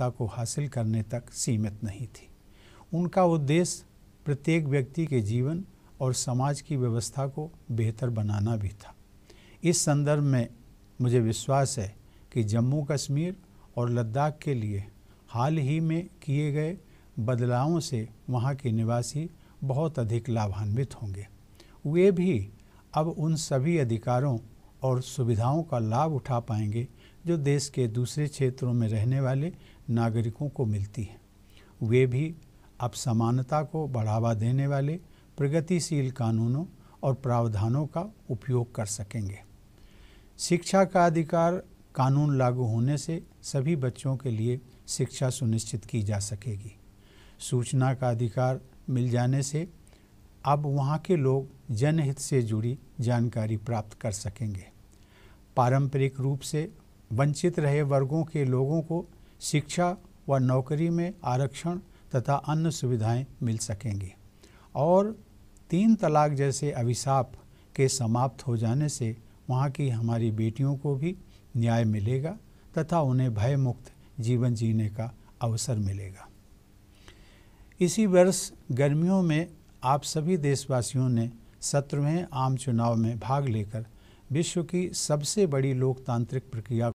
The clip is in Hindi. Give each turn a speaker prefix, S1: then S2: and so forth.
S1: सत्ता को हासिल करने तक सीमित नहीं थी उनका उद्देश्य प्रत्येक व्यक्ति के जीवन और समाज की व्यवस्था को बेहतर बनाना भी था इस संदर्भ में मुझे विश्वास है कि जम्मू कश्मीर और लद्दाख के लिए हाल ही में किए गए बदलावों से वहाँ के निवासी बहुत अधिक लाभान्वित होंगे वे भी अब उन सभी अधिकारों और सुविधाओं का लाभ उठा पाएंगे जो देश के दूसरे क्षेत्रों में रहने वाले नागरिकों को मिलती है वे भी अब समानता को बढ़ावा देने वाले प्रगतिशील कानूनों और प्रावधानों का उपयोग कर सकेंगे शिक्षा का अधिकार कानून लागू होने से सभी बच्चों के लिए शिक्षा सुनिश्चित की जा सकेगी सूचना का अधिकार मिल जाने से अब वहाँ के लोग जनहित से जुड़ी जानकारी प्राप्त कर सकेंगे पारंपरिक रूप से वंचित रहे वर्गों के लोगों को शिक्षा व नौकरी में आरक्षण तथा अन्य सुविधाएं मिल सकेंगी और तीन तलाक जैसे अभिशाप के समाप्त हो जाने से वहाँ की हमारी बेटियों को भी न्याय मिलेगा तथा उन्हें भयमुक्त जीवन जीने का अवसर मिलेगा इसी वर्ष गर्मियों में आप सभी देशवासियों ने सत्रहवें आम चुनाव में भाग लेकर विश्व की सबसे बड़ी लोकतांत्रिक प्रक्रिया